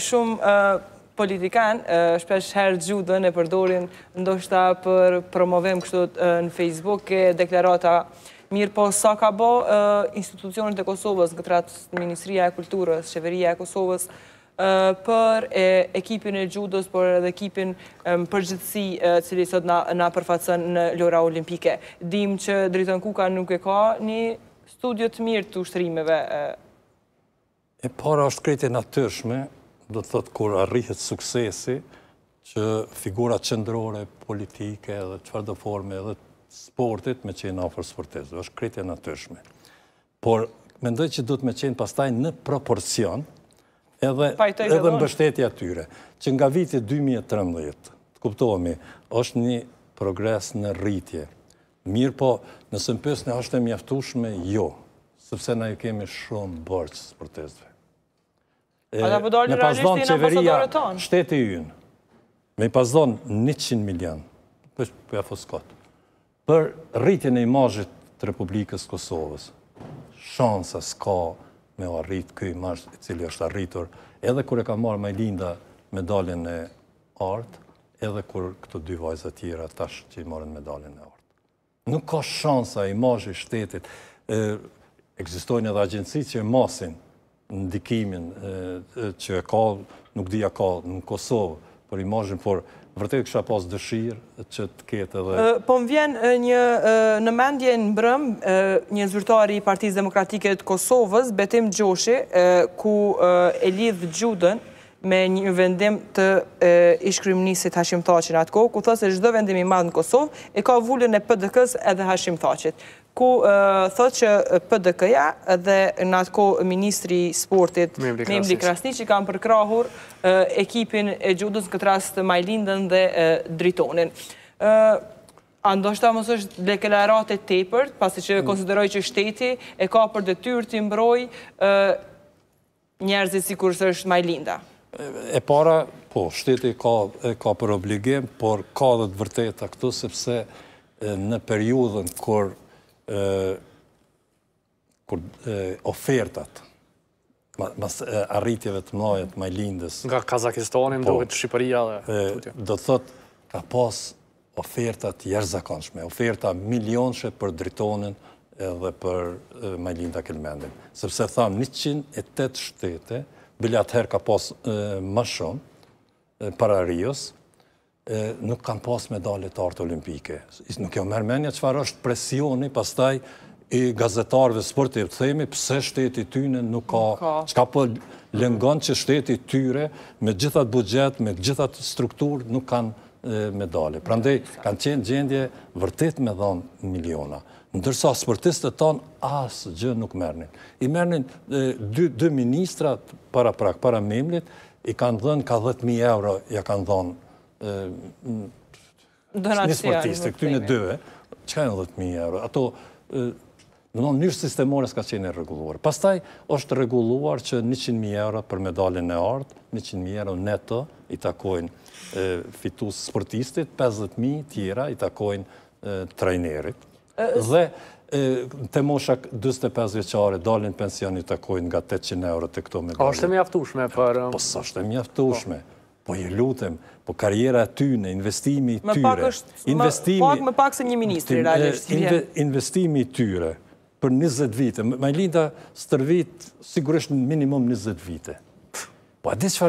Shumë politikan, shpesh herë gjudën e përdorin ndoshta për promovem kështu në Facebook e deklarata mirë po sa ka bo institucionit e Kosovës, në këtratë Ministria e Kulturës, Sheveria e Kosovës, për ekipin e gjudës, për edhe ekipin gjithësi cili sot na përfacën në Ljora Olimpike. Dim që dritën kuka nuk e ka një studiot mirë të ushtrimeve. E para është kriti natyrshme, do të thotë kur arrihet suksesi, që figurat qëndrore, politike dhe qëfar dhe forme dhe sportit me qenë ofër sportezë, është kritja në tëshme. Por, mendoj që du të me qenë pastaj në proporcion edhe në bështetja tyre, që nga vitit 2013, të kuptohemi, është një progres në rritje. Mirë po, nësë në pësë në është e mjaftushme, jo, sëpse na ju kemi shumë bërqë sportezëve. Po me pasdonë qeveria shtetë i ynë, me pasdonë 100 milion, për rritjen e imajët të Republikës Kosovës, shansa s'ka me o rritë këj imajt cili është arritur, edhe kër e ka marrë Majlinda medalin e artë, edhe kër këto dy vajzat tjera tash që i marrën medalin e artë. Nuk ka shansa imajët shtetit, eksistojnë edhe agjensi që e masin ndikimin që e ka, nuk dhja ka në Kosovë për imajnë, por vërtet kësha pas dëshirë që të ketë edhe... Po më vjen një në mendje në mbrëm, një zyrtari i Partisë Demokratike të Kosovës, Betim Gjoshi, ku e lidhë gjudën, me një vendim të ishkrymnisit Hashim Thaqin atë kohë, ku thësë e shdo vendimi madhë në Kosovë e ka vullën e PDK-s edhe Hashim Thaqit. Ku thësë që PDK-ja edhe në atë kohë Ministri Sportit Mimli Krasni që kam përkrahur ekipin e gjudës në këtë rast të Majlindën dhe Dritonin. Ando shta mësë është deklarate tepërt, pasi që mm. konsideroj që shteti e ka për dhe tyrë të imbroj njerëzit si kur është Majlinda. E para, po, shteti ka për obligim, por ka dhe të vërteta këtu, sepse në periudhën kër ofertat, mas arritjeve të mnojët, majlindës... Nga Kazakistanin, do po, Shqipëria dhe... Do të thot, ka pas ofertat jërzakonshme, oferta milionshe për dritonin dhe për majlinda kelmendin. Sepse thamë, 108 shtete, bilat her ka pas më shumë para rios, nuk kanë pas medalit artë olimpike. Nuk jo mërmenja që farë është presioni, pas taj i gazetarve sportive të themi, pëse shteti tyne nuk ka, që ka për po lëngon që shteti tyre, me gjithat budget, me gjithat struktur, nuk kanë medale. Pra kanë qenë gjendje vërtet me dhonë miliona. Ndërsa sportistët tonë asë gjë nuk mërnin. I mërnin dy ministrat para prak, para memlit, i kanë dhënë ka 10.000 euro, ja kanë dhënë një sportistë, këty në dëve, që ka e në 10.000 euro? Ato Në në njërë sistemore s'ka qenë e Pastaj është reguluar që 100.000 euro për medalin e artë, 100.000 euro neto i takojnë fitus sportistit, 50.000 tjera i takojnë trajnerit. Dhe të moshak 25 veqare dalin pension të kojnë nga 800 euro të këto medalin. A është e mjaftushme për... Po, um, së është e mjaftushme. Po. po, je lutem, po karjera në investimi tyre... Me pak është... Me pak se një ministri, realisht. Investimi tyre për 20 vite. Majlinda së sigurisht në minimum 20 vite. Po, adi që fa